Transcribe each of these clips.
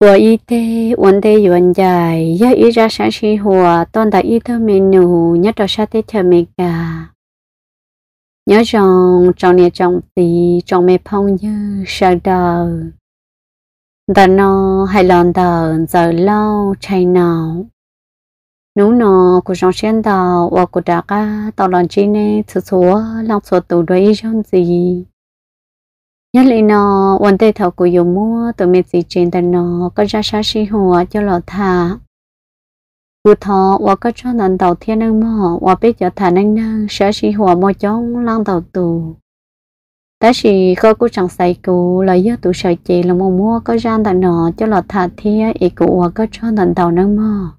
我一天问的原在，要一家三十火，当到一头美女，要到啥的条美噶？nhớ rằng trong nhà trong tí trong mẹ phong như sao đờ đờ nó hay lần đờ giờ lâu chạy nào nếu nó của trong xuyên đào và của đã cả tàu lần chi nè thứ số lòng số tụ đối trong gì nhất là nó quan tê thọ của dùng mua tụi mình gì chuyện tại nó có ra sáng sinh hồ cho lọ thà cụ thọ và có cho nền đầu thiên năng mò và biết cho thà năng năng sáng sinh hồ mò chống lăng đầu tù ta chỉ có cụ chẳng say cụ là do tụ sợi chị là mua mua có ra tại nó cho lọ thà thiên ý cụ và có cho nền đầu năng mò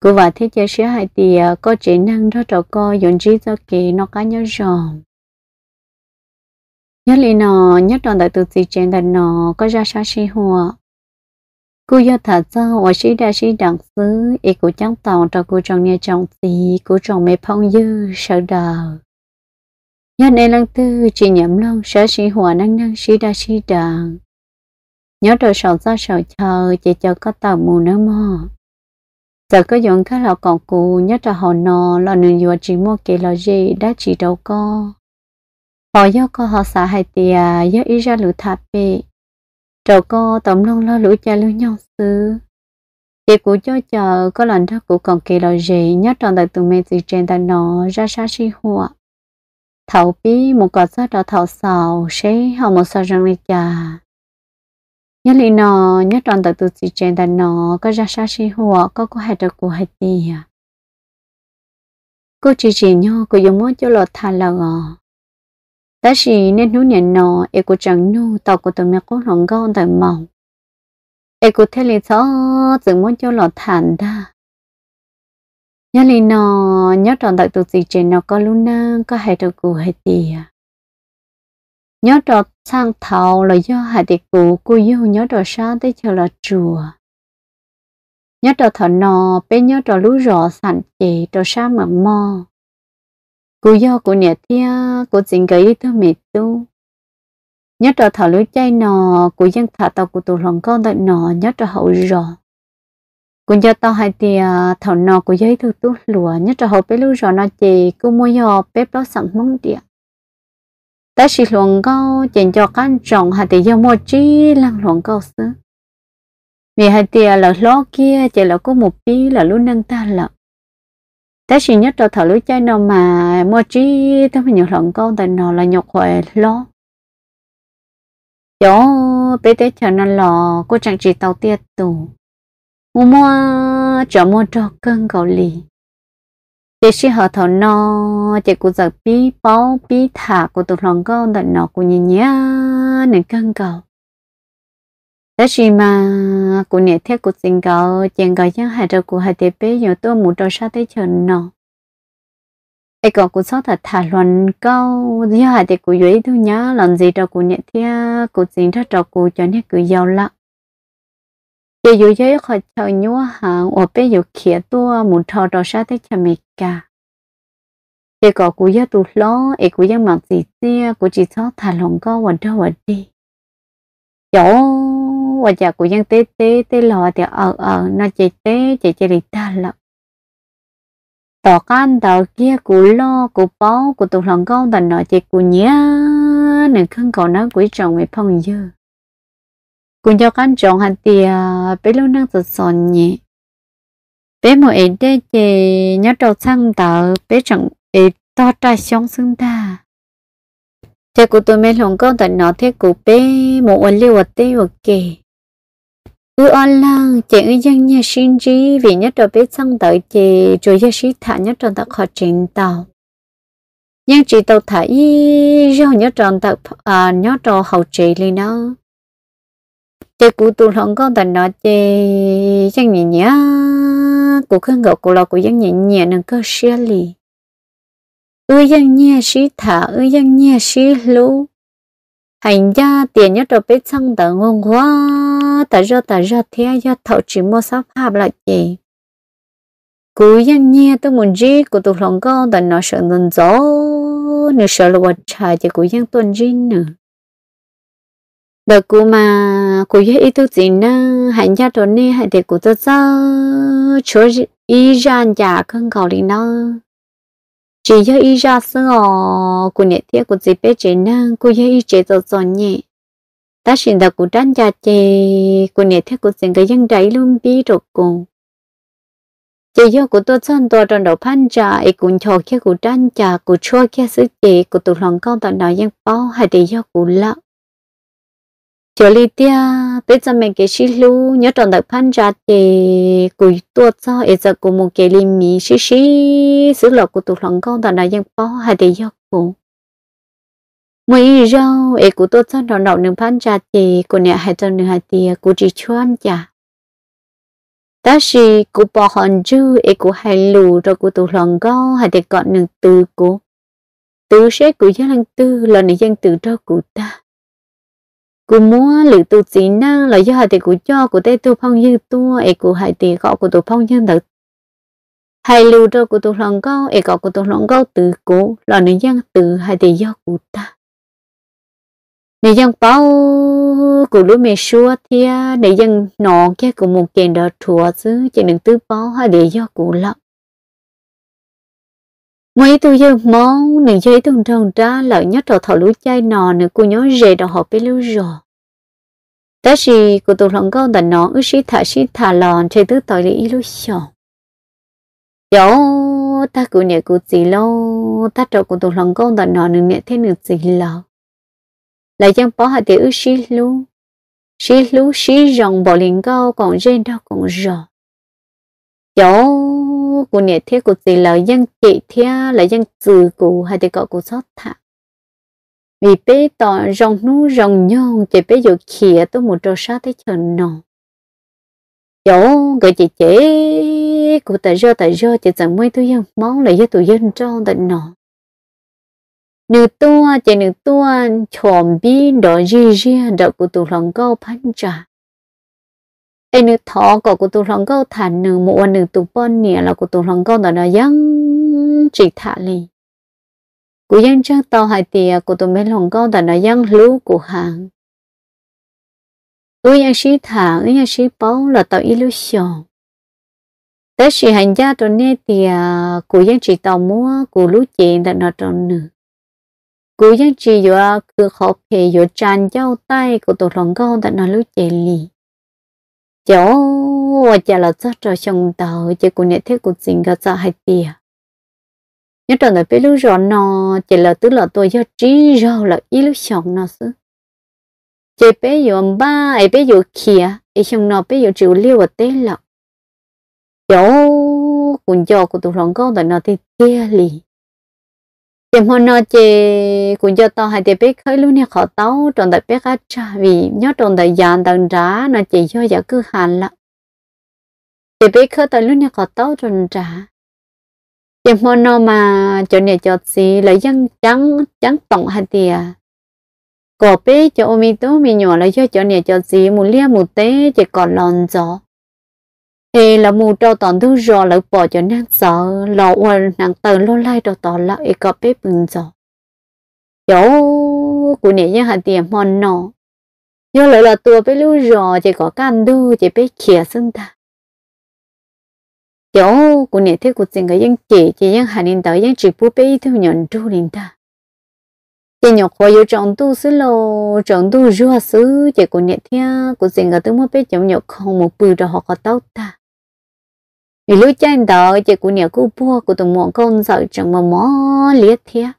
cụ và thiết chế sửa hai tìa có chỉ năng đó cho co dùng trí cho kỳ nó cá nhớ ròm nhất là nó nhất là đại tự chỉ trên đại nó có ra sao xí hoa cô yêu thật ra và sĩ đa sĩ đẳng xứ ý của chẳng tàu cho cô chồng nhà chồng tí cô chồng mẹ phong dư sợ đờ nhân nên lần tư chỉ nhậm lòng sợ sĩ hòa năng năng sĩ đa sĩ đẳng nhớ rồi sầu ra sầu chờ chỉ chờ có tàu mù nữa mò giờ có dụng cái lão còn cụ nhất là họ nọ là nương dùa chỉ mua kể là gì đã chỉ đâu có họ do có họ xã hay thì do ý ra lũ thả bê trầu cô tổng nông lo lũ cha lũ nhau sư chị cụ cho chờ có lần đó cụ còn kỳ lò gì nhớ tròn tại tụi mình từ trên ta nó ra xa xí hùa thầu bí một cọt sát đó thầu sầu xế họ một sao răng đi chà nhớ lì nó nhớ tròn tại tụi chị trên ta nó có ra xa xí hùa có có hai trò cụ hai tì cô chỉ chỉ nhau cô dùng mỗi cho lọt thà là gò đó chỉ nên nú nhận nọ em cũng chẳng nú tàu của tụi mẹ cũng lòng gòn tại mỏng em cũng thấy lý do chỉ muốn cho lọ thản đa nhớ lý nọ nhớ tròn tại tụi gì trẻ nó có lúc nâng có hai đầu cụ hai tìa nhớ trò sang thầu là do hai tìa cụ cô yêu nhớ trò sao tới chờ là chùa nhớ trò thọ nọ bé nhớ trò lú rọ sẵn chị trò sao mà mò cô do cô nhà thia cô chính cái thứ mệt tu nhớ trò thảo lưới chay nò cô dân thả tàu của tổ lòng con đợi nò nhớ trò hậu rò cô giờ tao hai tia thảo nò của giấy thư tu lùa nhớ trò hậu bé lũ rò nò chì cô mua yo bếp đó sẵn mong địa ta chỉ luồng câu chuyện cho căn trọng hạt tia giao mua chi lăng luồng câu xứ vì hạt tia là lo kia chỉ là có một tí là luôn nâng ta lợp ta chỉ nhớ cho thở lưỡi chơi nó mà mua chi tao phải nhiều lần con tại nó là nhục hồi lo chỗ bé tế chờ nó lò cô chẳng chỉ tàu tiệt tù mua mua mua cho cơn gạo lì chỉ sĩ họ thọ nó chỉ cô giờ bí bao bí thả cô tụi lần con tại nó cô nhìn nhá nên cơn gạo đó chỉ mà cụ nhẹ thiết cụ xin gạo chèn gạo giang hai trâu cụ hai tế bế nhiều tôi mù trâu sa tế chờ nọ ai gọi cụ sáu thật thả luận câu giang hai tế cụ dưới thứ nhá lần gì trâu cụ nhẹ thiết cụ xin ra trâu cụ cho nhẹ cụ giàu lắm giờ dù giới khỏi chờ nhúa hàng ở bên dù kia tua mù trâu trâu sa tế chờ mệt cả ai gọi cụ giá tụ lo ai cụ giá mặc gì tia cụ chỉ sáu thả luận câu quần đâu quần đi chỗ và chả của dân tế tế tế lò thì ở ở nó chạy tế chạy chạy đi ta lợ tỏ can tỏ kia của lo của bó của tụi lòng con tần nó chạy của nhá nên không còn nó quý trọng với phong dơ cùng cho can trọng hẳn tìa bé lúc năng thật sòn nhẹ bé một ế đê chè nhớ đầu sang tờ bé chẳng ế to trai xong xương ta cha cô tôi mê lòng con tận nó thế cô bé một ổn liêu tế vật kì ư on lang chị ư dân nhà sinh trí vì nhất trò biết sang tới chị rồi gia sĩ thả nhất trò tạc khỏi trình tàu nhưng chị tàu thả y rồi nhất trong tạc à nhất trong hậu chị lên nó chị cụ tụ lòng con tận nói chị dân nhà nhỉ cụ khăn gạo cụ lò cụ dân nhà nhỉ nâng cơ xe lì ư dân nhà sĩ thả ư dân nhà sĩ lũ hành gia tiền nhất trò biết sang tới ngon quá ta rơ ta rơ thế do thọ chỉ mua sắp hạp là gì cú yên nhiên tôi muốn gì của tôi lòng con ta nói sợ nên gió nửa sợ là vật trà chỉ cú yên tuần gì nữa đợt cú mà cú yên ít tôi gì na hạnh gia tuần này hạnh thì cú tôi sao chúa ý ra nhà không có đi nữa. chỉ cho ý ra sữa cú nhẹ thiết cú dịp bé chế nữa cú cho ý chế tờ giòn nhẹ ta xin đã cố tránh ra chê của nè thế của xin cái dân đấy luôn bi rồi cô chỉ do của tôi chân tôi trong đầu phán trả ấy cũng cho kia cố tránh trà cố cho kia sự chế cố tụ lòng con tao nói dân bao hay để do cố lạ cho lý tia bây giờ mình cái xí lu nhớ trong đầu phán trả chế của tôi cho ấy giờ cố một cái lim mì xí xí sự lọ cố tụ lòng con tao nói dân bao hay để do của mỗi rau ấy cũng tốt cho nó nọ nương phán ra thì cô nè hai cho nương hai thì cũng chỉ chuan chả ta sĩ cô bỏ hòn dư ấy cũng hai lù rồi cô tụ lòng gâu hai để còn nương từ của từ sẽ của dân lăng tư là nị giang từ cho của ta Cô muốn lữ tu chỉ năng là do hai để cụ cho cụ tê tu phong như tua ấy cụ hai thì gọi cụ tu phong như thật hai lưu cho cụ tu lòng gâu ấy gọi cụ tu lòng gâu từ cụ là nị giang từ hai để do cụ ta nè dân bao của lúc mẹ xua thì nè à, dân nọ cái của một kiện đó thua chứ chỉ đừng tư bao hay để do của lắm mấy tôi giờ món nè chơi thường thường ra lợi nhất trò thọ lúa chay nọ nè cô nhớ rề đó họ biết lúa rồi ta chỉ của tôi lòng con đàn nó ư sĩ thả sĩ thả lòn chơi tứ tội lý lưu rồi Yo, ta cũng nhẹ cũng gì lâu, ta trò của tụi lòng đàn đã nó nè thế nè gì lâu lại chẳng bỏ hạt tiểu xí lú xí lú xí rồng bỏ liền câu còn rên đó còn rò chỗ của nhà thiết của chị là dân chị thia là dân trừ của hai tỷ cọ của xót thả vì bé tỏ rồng nú rồng nhon chị bé dù khía tôi một trò sát thấy chờ nồng chỗ cái chị chế của ta rơ ta rơ chị chẳng mấy tôi dân món là với tôi dân cho tận nọ nữ tua chỉ nữ tua chọn bi đó gì gì đó của tụ lòng câu phán trả ai nữ thọ của của tụ lòng câu thản nữ một nữ tụ bon nè là của tụ lòng câu đó là dân chỉ thả lì của dân trang tàu hai tiề của tụ mấy lòng câu đó là dân lú của hàng ơi anh sĩ thả ơi anh sĩ báo là tàu illusion tới sự hành gia trong nét tiề của dân chỉ tàu mua của lú chuyện đã nói trong nữ cú yang chỉ yo cứ khó phê yo chan giao tay của tổ lòng gâu đã nói lúc chế lì cháu chả là chắc cho chồng tàu chế cũng nhẹ thế của chính cả cha hai tia nhất trở lại biết lưu rõ nó chế là tức là tôi do trí rau là ý lúc chồng nó chứ chỉ bé yo ba ấy bé yo kia ấy chồng nó bé yo chịu liêu ở tết lọc, cháu cũng cho của tổ lòng gâu đã nói thì tia lì để mà nó chế cũng cho tao hai để biết khởi luôn nha khó tao trong đại biết á cha vì nhớ trong đại dàn đằng đá nó chỉ cho giả cứ hàn lắm để biết khởi tao luôn nha khó tao trong trả để mà nó mà cho nè cho gì là dân trắng trắng tổng hai tiề có bé cho ôm tố mi nhỏ là cho cho nè cho gì mù lia mù té chỉ còn lòn gió thì là mù trâu toàn thứ rồi là bỏ cho nàng sợ lò quên nàng tờ lô lai đầu tòn là ấy có bé bừng gió, chỗ của nè nhá hạt tiền mòn nọ nhớ lại là tua bé lưu rồi chỉ có can đu chỉ bé khía sưng ta chỗ của nè thế của tình cái dân chỉ chỉ dân hà ninh tới dân chỉ bố bé thu nhận tru ninh ta chỉ nhọc khoa yêu trọng tu sứ lô trọng tu rùa sứ chỉ có nè thế của tình cái tướng mua bé chồng nhọc không một bự cho họ có tao ta 你路见到这姑娘姑婆姑都莫工作怎么么厉害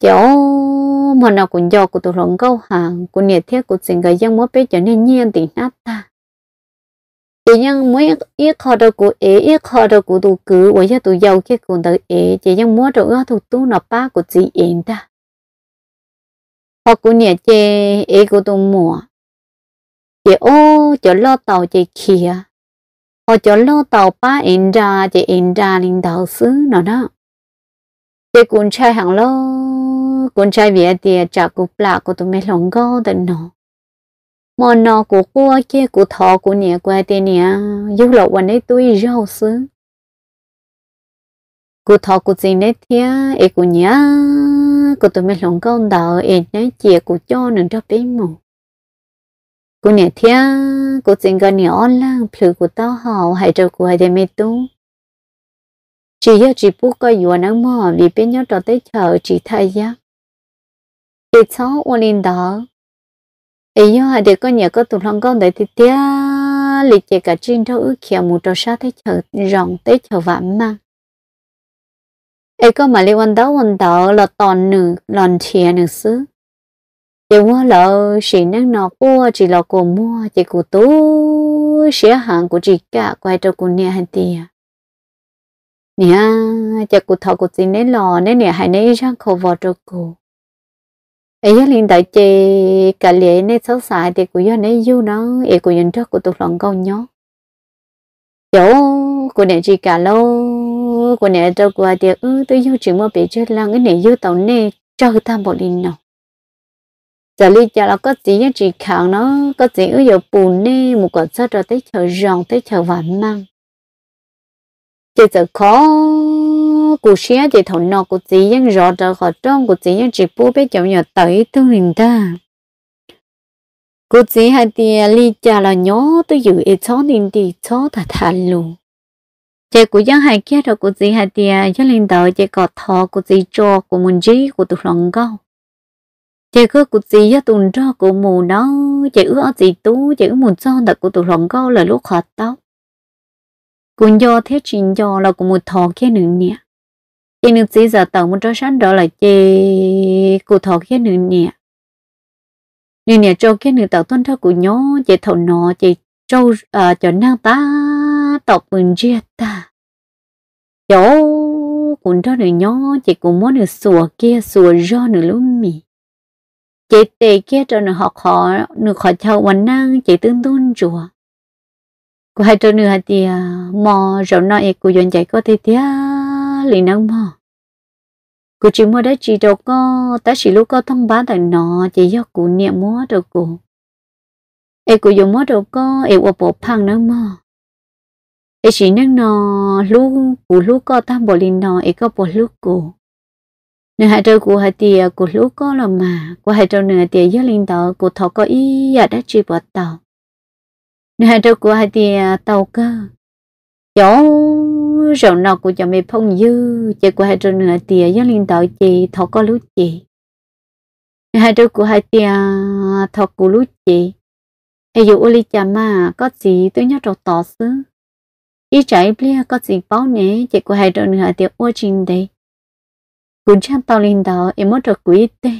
？chỗ mà nào cũng do của tụi rồng câu hàng của nhiệt thiết của tình cái dân mới biết trở nên nhiên tình nát ta chỉ nhân mới ít khó đâu của ế ít khó đâu của tụi cứ với cho tụi giàu kia cũng tới ế chỉ nhân mua đồ ước thuộc tu nó ba của chị yên ta hoặc của nhiệt chê ế của tụi mua chỉ ô chỗ lo tàu chỉ kia họ cho lô tàu ba in ra chỉ in ra linh đầu xứ nó đó Chỉ cuốn trai hàng lô cuốn trai việt thì chả cụ lạ của tụi mình lòng gõ được nó mà nó của cô kia của thọ của nhà qua tiền nhà giúp lộ quần ấy tôi rau xứ cụ thọ cụ gì đấy thía ấy cụ nhá cụ tụi mình lòng gõ đầu ấy nhá chỉ cụ cho nên cho bé mù cô nè thia cô chính cái nè on là phụ cô tao hào hay cho cô hay để mệt tu chỉ yêu chỉ bút coi yêu nó mà vì bên nhau đó tới chờ chỉ thay giá để cháu ôn lên đó ấy yêu hay để con nhà có tụi lòng con để thì thia lịch chỉ cả trên đâu ước kia một trò sát tới chờ rộng tới chờ vãm mà ấy có mà liên quan đó quan đó là toàn nửa lòn chia nửa xứ chị mua lợ chị năng nọ cua chị lọ cổ mua chị cổ tú xía hàng của chị cả quay cho cô nhà hàng tiề nhà chị cổ thọ của chị nấy lò nấy nè hai nấy chẳng khổ vào cho cô ấy linh đại chị cả lễ nên xấu xài thì cô do nên yêu nó ấy cô nhận trước của tụi lòng câu nhó chỗ cô nè chị cả lâu cô nè cho cô thì ừ tôi yêu chị mua bị chết lăng cái này yêu tàu nè cho người ta bỏ đi nào giờ lý cho là có gì nhất chỉ khảo nó có gì ở dụ buồn nè một con sơ rồi tới chờ rong tới chờ vạn mang chỉ giờ khó cuộc sống chỉ thầu nọ cụ chỉ nhân rõ ra khỏi trong cụ chỉ nhân chỉ bố bé chồng nhỏ tới tương hình ta cụ chỉ hai tiền lý cha là nhó tôi giữ ít chó nên thì chó thà thà luôn. chị của dân hai kia rồi của chỉ hai tiền cho lên đầu chị có thọ của chỉ cho của muốn gì của tụt lòng câu chị cứ cụt gì á tuần cho cụ mù nó chị ước gì tú chị ước muốn cho đặc cụ tụi lòng câu là lúc hoạt tao cũng do thế chuyện do là cụ một thọ kia nữa nè chị nữ sĩ giờ tàu muốn cho sáng đó là chị cụ thọ kia nữa nè nè nè cho kia nữ tàu tuần theo cụ nhó chị thọ nó chị châu à cho nàng ta tộc mình chia ta chỗ cũng cho nữ nhó chị cũng muốn nữ sủa kia sủa do nữ lúc mì chị tề kia cho nó học họ nó khỏi theo quán năng chị tương tôn chùa cô hai cho nó hạt thì à, mò rộng nói cô dọn chạy có thể thế lì năng mò cô chỉ mua đấy chỉ đâu có ta chỉ lúc có thông báo tại nó chị do cụ niệm mua được cụ em cụ dùng mua được có em ở bộ phăng năng mò em chỉ năng nó lúc cụ lúc có tam bộ linh nó em có bộ lúc cụ nửa hai trâu của hai tiề của lũ có là mà của hai trâu nửa tiề dưới linh tàu của thọ có ý giờ đã truy bỏ tàu nửa hai trâu của hai tiề tàu cơ chỗ rượu nọ của chồng mày phong dư chị của hai trâu nửa tiề dưới linh tàu chị thọ có lũ chị nửa hai trâu của hai tiề thọ của lũ chị hay dù uli chả mà có gì tôi nhớ trâu tỏ xứ ý trái bia có gì báo nè chị của hai trâu nửa tiề ô trình đây cũng chẳng tao linh đó em mất được quý tê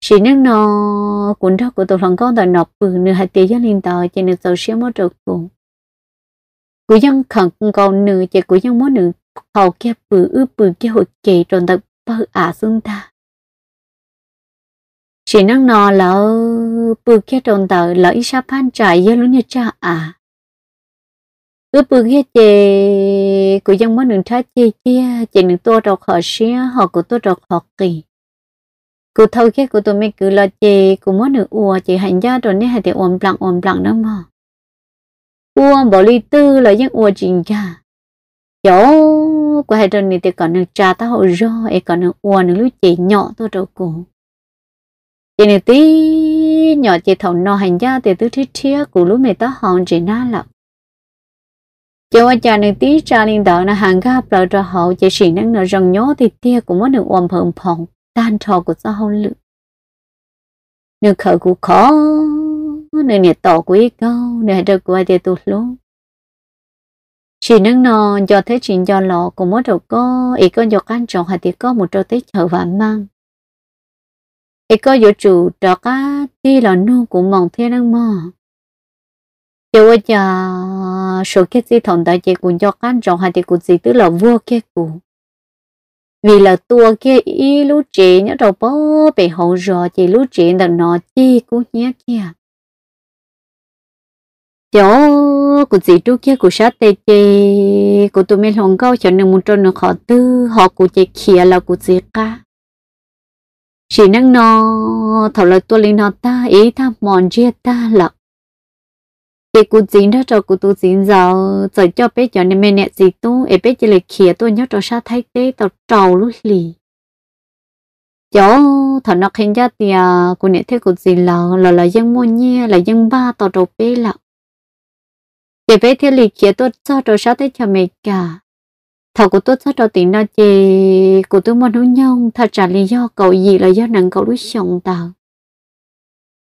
chỉ nên nó cũng đó của tổ lòng con đó nộp bự nửa hai tỷ cho linh đó cho nên tàu sẽ mất được cùng của dân khẩn còn nửa chỉ của dân mất nửa hậu kia bự ư bự kia hội kỳ tròn tập bơ ả xuống ta chỉ nên nó là bự kia tròn tờ là ít sao phan trải với lúc như cha à cứ bưng hết chè của dân món đường trái chè chia chè đường tua đọc họ xía họ của tua đọc họ kỳ cứ thâu cái của tôi mới cứ lo chè của món đường ua chè hành gia rồi nên hay để ồn lặng ồn lặng đó mà ua bỏ ly tư là dân ua chính gia chỗ của hai đứa này thì còn được trà tao hậu rô ấy còn được ua được lúc chè nhỏ tôi đâu cổ chè này tí nhỏ chè thầu nọ hành gia thì tứ thiết thiết của lúc mày ta hòn chè na lọc chỉ qua cha nên tí cha liên đợi là hàng gấp lợi cho hậu chỉ sĩ năng là rằng nhớ thì tia cũng mới được ôm phồng phồng tan trò của sao hội lự nên khởi của khó nên nhiệt tỏ của ít câu nên được qua thì tụt luôn chỉ nâng nó do thế chuyện cho lọ cũng mới được có ý có cho căn trọng hay thì có một trò tết chở và mang ý có dự chủ trò cá thì là nô cũng mong thiên năng mò chiều qua chờ số kết gì thằng đại chế cũng cho căn trọng hay thì cũng gì tức là vua kia cũng vì là tua kia ý lú chế nhớ đầu bó bể hậu rò chỉ lú chế là nó chi cũng nhé kia chỗ của gì chú kia của sát tê chê của tụi mình hoàng câu cho nên muốn cho nó khó tư họ của chị kia là của gì cả chỉ năng nó thầu là tôi linh nó ta ý tham mòn chia ta là để cụ dính đó cho cô tu dính giờ giờ cho bé cho nên mẹ nè gì tu em bé chỉ là khía tu nhớ cho sa thay tế tao trầu lúc lì chỗ thằng nó khen ra thì cô nè thấy cô dính là là là dân mua nhia là dân ba tao trầu bé là để bé thấy lì khía tu cho cho sa thế cho mẹ cả thầu của tôi cho tiền nó chê cô tu muốn nói nhau thật trả lý do cậu gì là do nặng cậu lúc sống tao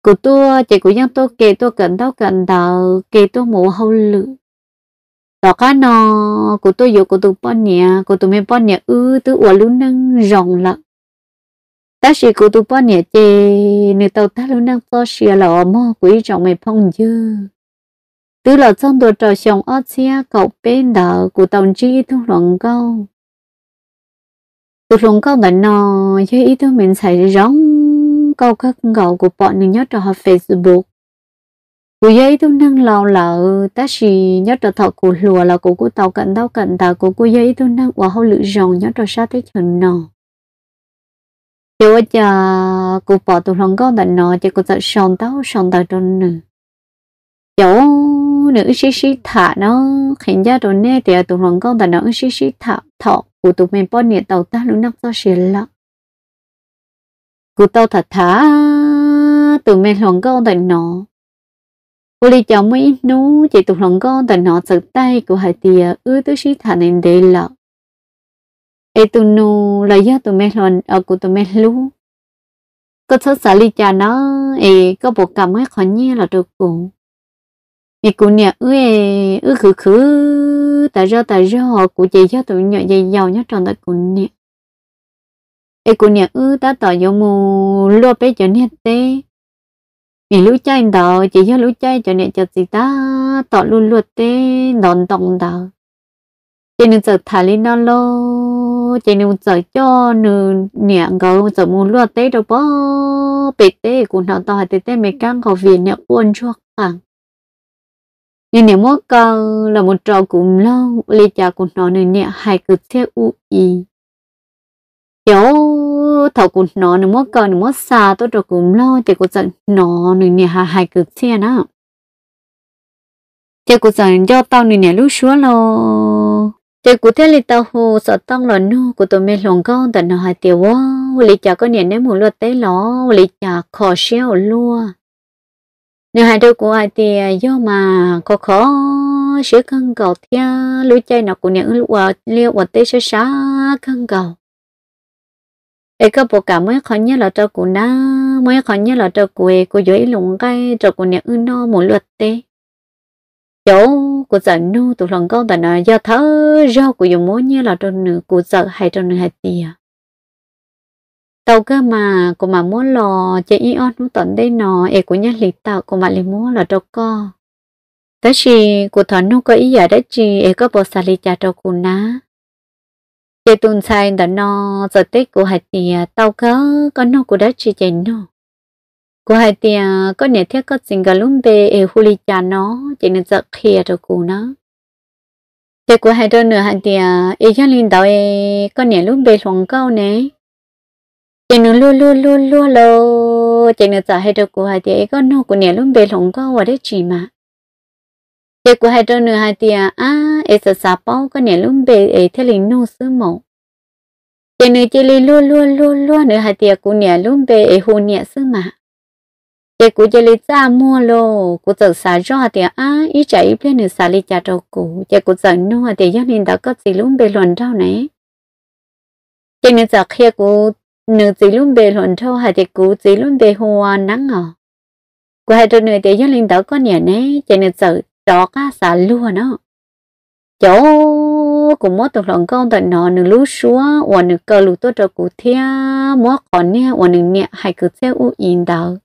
cụ tôi chỉ cụ nhân tôi kể tôi cần đâu cần đầu kể tôi mù hâu lự đó cá nọ cụ tôi dụ cụ tôi bọn nhẹ cụ tôi mình bọn nhẹ ư tôi ủa luôn năng rồng lận ta sẽ cụ tôi bọn nhẹ chơi nữ tàu ta luôn năng to xìa lọ mò quý trọng mày phong dư tứ là trong đồ trò xong ớt xia cậu bên đờ cụ tổng chi thu luận câu tụ luận câu là nọ chứ ý tôi mình xảy rong câu khắc ngầu của bọn nữ nhớ trò Facebook của giấy tôi nâng lâu là ta chỉ nhớ trò thọ của lùa là của của tàu cận tàu cận tàu của của giấy tôi nâng quả hậu lự rồng nhớ trò sát tới chừng nào chứ cha cô bỏ tụi lòng con tận nó chứ cô sợ sòn tàu sòn tàu trong nè chỗ nữ sĩ sĩ thả nó khiến ra rồi nè thì tụi lòng con tận nó sĩ sĩ thả thọ của tụi mình bỏ nhiệt tàu ta lúc nắp tao xì lắm Cụ tao thật thả từ mẹ lòng con tại nọ. Cô lì chào mới ít nú, chỉ tụi lòng con tại nọ giật tay của hai tia ư tư sĩ thả nên để lọ. Ê tụi nụ là do tụi mẹ lòng ở ờ, của tụi mẹ lú. có thất xả ly chà nó, ê có bộ cảm mấy khó nhé là được cụ. Ê cụ nè ư ê ư khử khử, tại do tại do họ cụ chỉ cho tụi nhỏ dày giàu nhất trong tại cụ nè ê cô nhà ư ta tỏ giống mù lo bé cho nè tê mì lú chay đó chỉ cho lú chay cho nè cho gì ta tỏ luôn luôn tê đòn đồng đó chỉ nên giờ thả lên nó lo chỉ nên giờ cho nè nè gấu giờ mù luôn tê đâu bó bé tê cũng nó tỏ tê tê mấy căng khó viện nè buồn chuộc cẳng nhưng nếu mất cơ là một trò cùng lâu lì cha của nó nên nè hai cực thế u ý 有。cô thầu cũng nó nữa mất cờ nữa mất xa tôi rồi cũng lo chỉ có giận nó nữa nè hà hai cực thiên á chỉ có giận do tao nữa nè lúc xưa lo chỉ có thấy lịch tao hồ sợ tao là nu của tôi mê lòng con tận nó hai tiêu quá lịch chả có nè nếu muốn lo tế lo lịch chả khó xéo luôn nếu hai đứa của ai thì do mà khó khó sẽ cân cầu theo lối chơi nào của nhà ứng lụa liêu và tế sẽ xá cân cầu ấy có bộ cả mới khó nhất là cho cụ na mới khó nhất là cho cụ ấy cụ dưới lùng cái cho cụ nhà ư no một luật tê chỗ cụ giờ nu tụ lòng câu tận là do thở do cụ dùng mối như là cho nữ cụ giờ hay cho nữ hay tìa à? tàu cơ mà cụ mà muốn lò chơi y on nu tận đây nọ ấy cụ nhắc lịch tạo cụ mà lịch muốn là cho co tới khi cụ thọ nu có ý giờ đấy chi ấy có bộ xà lịch cha cho cụ na chị tuần sai đã no giờ tết của hai tia à, tàu cá có nó của đã chỉ chạy nó của hai tia à, có nét thiết có xin cả lúc bê e khu ly cha nó chị nên giật khía cho cô nó chị của hai đứa nữa hai tia à, e cho linh đạo e có nét lúc bê lòng cao nè chị nên lu lu lu lu lu chị nên giật hai đứa của hai tia e có nó của nét lúc bê lòng cao và đấy chỉ mà để cô hai đứa nữa hai tia à ấy sẽ sập bao cái này luôn bề ấy thế liền nô sư mộ cái nữa chỉ liền lua lua lua lua nữa hai tia cô này luôn bề ấy hôn nhẹ sư mà cái cô chỉ liền ra mua lô của sợ xả hai tia à ý chạy ít lên nữa xả liền chả đầu cô, cái cô sợ nô hai tia do linh đã có gì luôn bề luận đâu này cái nữa sợ khi cô, nửa chỉ luôn bề luận đâu hai tia cô chỉ luôn bề hoa nắng à cô hai đứa nữa tia do nên đã có nhẹ này cái nữa sợ đó cá xả luôn đó chỗ cũng mất tập lòng công tận nọ nửa lú xúa và nửa cờ lú tốt cho cụ thia mua còn nè và nửa nè hay cứ theo u yên đầu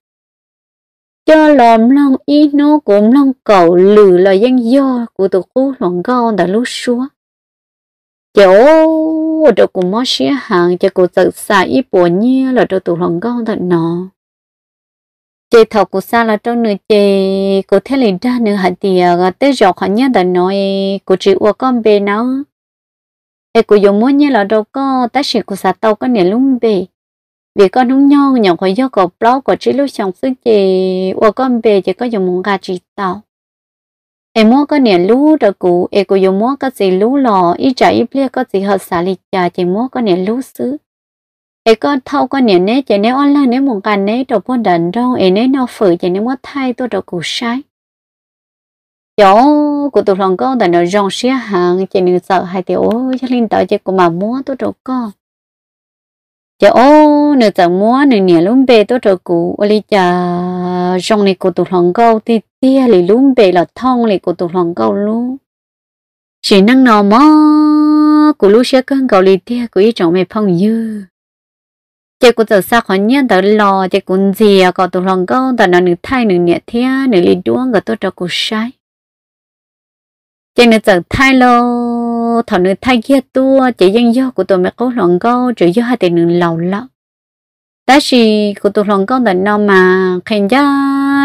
cho lòng lòng ít nó cũng lòng cầu lử là dân do của tụ cụ lòng công đã lú xúa cháu cho cũng mất xía hàng cho cụ tự xả ít bộ nhia là cho tụ lòng công tận nọ chị thầu của sa là trong nửa chị của thế liền ra nửa hạt thì tới giờ khoảng nhớ đã nói của chị uo con bê nó em của dùng muốn như là đâu có tác sĩ của sa tàu có nè lung bê vì con đúng nhau nhỏ khỏi do cổ blog của chị lúc chồng xứ chị uo con bê chỉ có dùng muốn gà chị tàu em mua có nè lú rồi cụ em của dùng muốn có gì lú lò ít trả ít bia có gì hợp xả lịch trà chỉ mua có nè lú xứ ấy có thâu có nhẹ nế chỉ nếu online nếu một ngàn nế đồ bốn đần đâu ấy nếu nó phử chỉ nếu mất thay tôi đồ củ sai chỗ của tụi lòng con tại nó rong xía hàng chỉ nếu sợ hai tiểu ôi chắc linh tới chỉ của mà mua tôi đồ con chỗ nếu sợ mua nếu nhẹ luôn bề tôi đồ củ ôi chà rong này của tụi lòng con thì tia lì luôn bề là thong lì của tụi lòng con luôn chỉ năng nào mà của lúc cơn cầu lì tia của ý trọng mẹ phong dư chỉ cũng giờ sao khó nhiên tới lo chỉ còn gì có tụi lòng câu tại nó nửa thay nửa nhẹ thia nửa lì đuông cái tôi cho cô sai chỉ nửa giờ thay lo thọ nửa thay kia tua chỉ dân do của tụi mẹ có lòng câu chỉ do hai tiền nửa lầu lắm đã chỉ của tụi lòng câu tại nó mà khen giá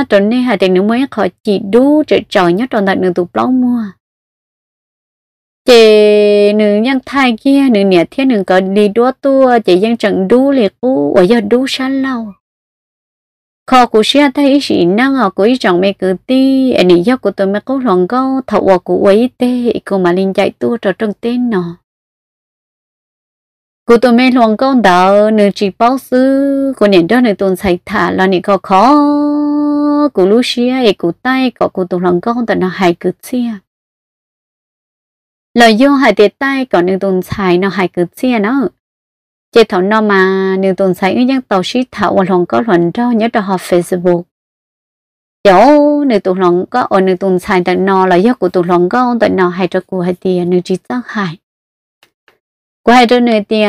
trốn đi hai tiền nửa mới khỏi chỉ đu chỉ trời nhất tròn tại nửa tụi lâu mua chị nữ nhân thai kia nữ nhẹ thế nữ có đi đua tua chị dân chẳng đu liệt u ở giờ đu sẵn lâu khó của xe thấy chị năng ở cuối ý chẳng mẹ cứ ti anh ấy giờ của tôi mẹ cố lòng câu thầu ở của ấy tê cô mà linh chạy tua cho trong tên nọ. cô tôi mẹ lòng câu đào, nữ chỉ báo sư cô nhận đó nữ tuần sạch thả là nữ có khó cô lúc xe ấy cô tay có cô tôi lòng câu đó nó hai cứ xe lời vô hai tiệt tay còn nương tồn xài nó hai cứ chia à nó chế thảo nó mà nương tồn xài những tàu sĩ thảo và lòng có luận cho nhớ cho họ facebook chỗ nương tồn lòng có ở nương tồn xài tại nó là do của tồn lòng có ông tại nó hay cho của hai tiền nương chỉ tắc hại của hai đứa người thì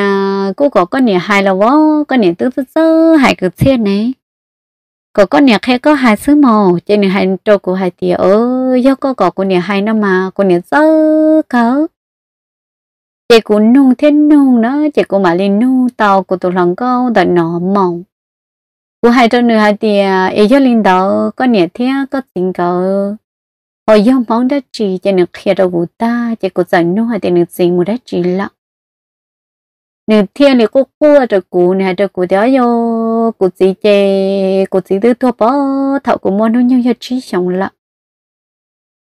cô có có nhà hai là vô con nhà tứ tứ tứ hai cứ chia này có con à nhà khe có hai xứ màu trên này hai trâu của hai tiền ở do có có con nhà hai năm mà con nhà dơ cỡ chị cũng nung thế nung nữa, chị cũng mà lên nung tàu của tụi lòng câu đợi nó mỏng của hai trăm nửa hai thì ấy à, cho lên đầu, con nhà thế có tình cỡ hồi do mong đã chỉ cho được khi đầu của ta chị của dạy nung hai thì được gì một đất chỉ lắm nửa thiên nửa cô cua rồi cụ nè rồi cụ đéo vô cụ gì chê cụ gì thứ thua bỏ thọ của môn nó nhau cho trí sống lắm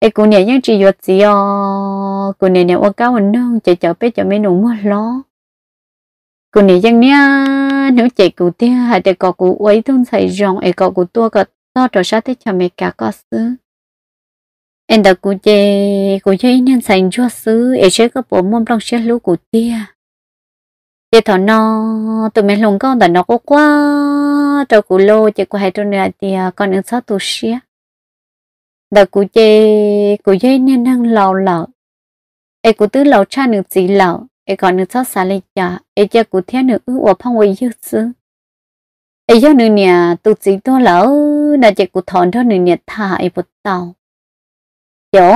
ai cũng nhảy nhảy chỉ giọt gì ó cũng nhảy nhảy qua cao hơn nữa chạy chạy bé chạy mấy nụ mưa lo cũng nhảy chẳng nhá nếu chạy cụ tia hay để có cụ ấy thun xảy rong ai có cụ tua có to trò sát thế cho mẹ cả có sứ em đã cụ chê cụ chê nên xảy cho sứ ai chế có bộ môn trong chế lũ cụ tia chế thọ nó tụi mình lùng con đã nó có quá trâu cụ lô chế qua hai trâu nữa thì à, còn ứng sát tu xia đợt cụ chê cụ dây nên năng lầu lợ e cụ tứ lầu cha nữ gì lợ e còn nữ sao xa lấy cha e cha cụ thiên nữ ư ở phong quỳ dưa sư e cho nữ nhà tụ gì to lỡ đã chạy cụ thọn cho nữ nhà thả e bút tàu chỗ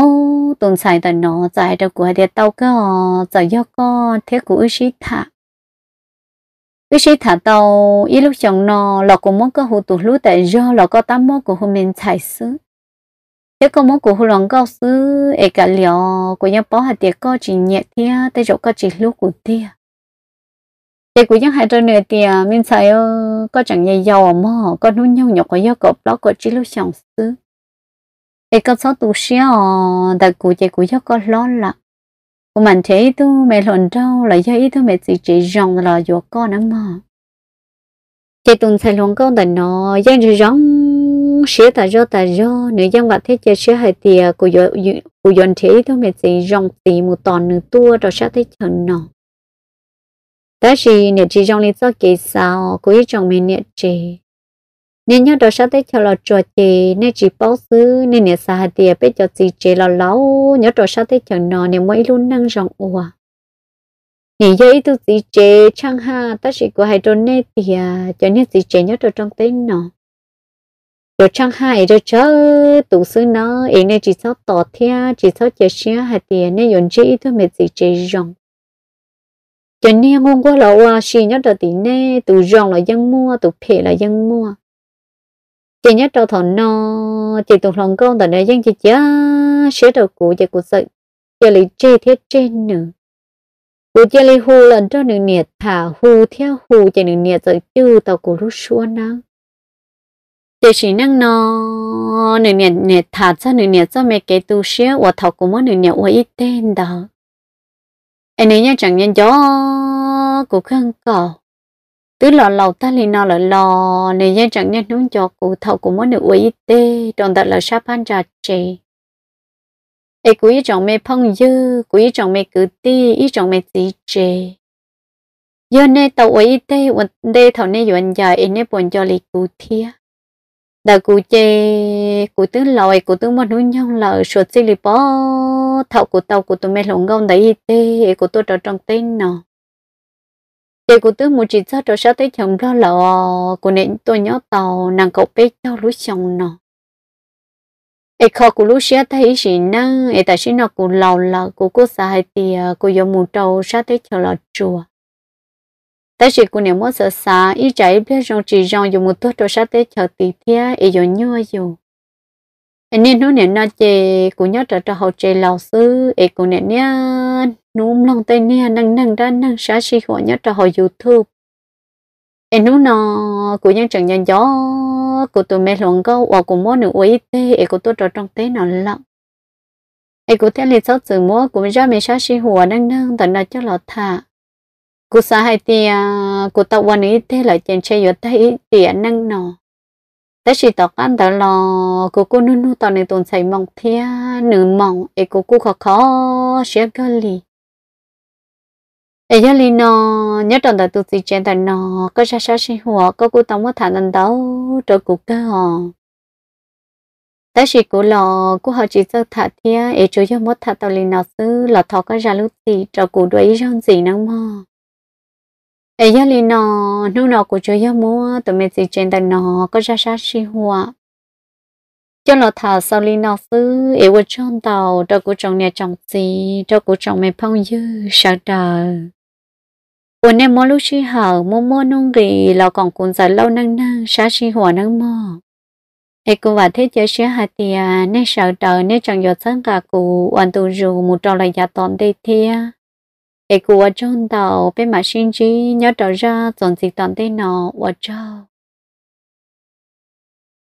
tuần xài tận nó giải đầu hai địa tàu cơ giải do con thế cụ ư sĩ thả ư sĩ thả tàu ít lúc chồng nó lọ cũng muốn cơ hồ tụ lũ tại do lọ có tám mốt của hôm mình chạy xứ cái có mối của hồ lòng cao sư ấy cả lò, của nhau bỏ hạt tiệc có chỉ nhẹ thia tay chỗ có chỉ lúc của tia, thế của nhau hai trăm nửa tia mình xài có chẳng nhẹ giàu mà có nuôi nhau nhọc có nhau cọp đó có chỉ lúc chẳng sư ấy có sáu tu sĩ à đại của chạy của nhau có lo là của mình thấy tu mẹ lộn đâu là do ý tu mẹ chỉ chỉ rong là do con nữa mà chạy tuần xài luôn câu tình nó dân chỉ rong không ta do ta do nếu dân bạn thế chơi xế hay à, thì của do của do thế thôi mình chỉ dòng tí một tòn nửa tua rồi sẽ thấy chân nó ta chỉ nếu chỉ dòng lên cho kỳ sao của ý chồng mình nếu chỉ nên nhớ đó sẽ thấy cho là trò chè nên chỉ báo xứ nên nếu sao hay thì à, biết cho chỉ chè là lâu nhớ đó sẽ thấy chân nó nếu mỗi luôn năng dòng ua nè giờ ít tu gì chế chẳng ha ta chỉ có hai trốn nè thì à, cho nên gì chế nhớ đó trong tên nó rồi chẳng hạn rồi chớ tụ sư nó ấy nên chỉ sao tỏ thea chỉ sao chỉ xia hạt tiền nên dùng chỉ ít thôi mệt gì chỉ rong cho nên ngon qua là oa xì nhất đầu tiền nè tụ rong là dân mua tụ phê là dân mua chỉ nhất đầu thằng nó chỉ tụ lòng con tại này dân chỉ chớ xé đầu cụ chỉ cụ sự chỉ lý chơi thế trên nữa cụ chỉ lý hù lần cho nửa nhiệt thả hù theo hù chỉ nửa nhiệt rồi chư tao cụ rút xuống năng để chỉ năng nó nửa nè nè thả cho nửa nè cho mẹ cái tu sĩ và thầu của mỗi nửa nè và ít tên đó anh ấy nhá chẳng nhân gió của khăn cầu tứ lò lầu ta liền nó là lò này nhá chẳng nhân núng cho cụ thầu của mỗi nửa và ít tê tròn là sa pan trà trì ấy của ý chồng mẹ phong dư của ý chồng mẹ cử ti ý chồng mẹ chỉ trì giờ này tàu ấy tê vấn đề thầu này yuan dài anh ấy buồn cho lì cụ thiệt đã cụ chê cụ tứ lòi cụ tứ mất núi nhau là suốt xí lì bó thậu cụ tàu cụ tụ mẹ lộn gông đấy tê cụ tụ trò trong tên nọ chê cụ tứ một chỉ sao trò sao tới chồng lo lợ cụ nện tôi nhớ tàu nàng cậu bé cho lúa chồng nọ ai khó cụ lúa xía thấy gì năng ai ta xí nọ cụ lầu lợ cụ cô xài tìa cụ dùng mù trâu sao tới chồng lọ chùa ta chỉ cũng nếu muốn sợ xa ý trái biết rằng chỉ rằng dùng một thuốc đồ sát tế chờ tí thia ý dùng nhua dù anh nên nói nè nó chê cũng nhớ trở trở hậu chê lão sư ý cũng nè nè núm lòng tay nè năng năng ra năng xá xí hộ nhớ trở hậu youtube anh nô nà, cũng nhân chẳng nhân gió của tụi mê lòng câu hoặc của mỗi nữ uy tế ý của tôi trở trong tế nào lặng ý của thế lịch sốt sự múa của ra mẹ xá xí hộ năng năng tận là cho lọ thả cô xã hay thì à, cô tao quan ý thế là chèn chơi giật thấy tiền năng nọ thế chỉ tao ăn tao lo cô cô nu nu tao này tồn xài mong thia nửa mong ấy cô cô khó khó sẽ cơ lì ấy giờ lì nọ nhớ trong tao tu sĩ chèn tao nọ có sao sao sinh hoa, có cô tao mới thả nên tao cho cô cơ hò thế chỉ cô lo cô họ chỉ cho thả thia ấy chú cho mất thả tao lì nọ xứ là thọ cái ra lúc gì cho cô đuổi rong gì năng mơ ấy giờ li nọ nô nọ của chơi giờ mua tụi mình chỉ trên đời nọ có ra sát si hoa cho lọ thả sau li nọ xứ ấy vừa trong tàu cho của chồng nhà chồng gì cho của chồng mẹ phong dư sợ đời quần em mua lúc chi hở mua mua nung gì lọ còn cuốn giải lâu năng năng sát si hoa năng mò ấy cũng và thế chơi sẽ hạt tiền nên sợ đời nên chẳng giọt sáng cả cụ hoàn tu dù một trò lại giả tóm đây thia để của trong tàu bên mà xin chí nhớ trở ra dọn dịch toàn tên nó và cho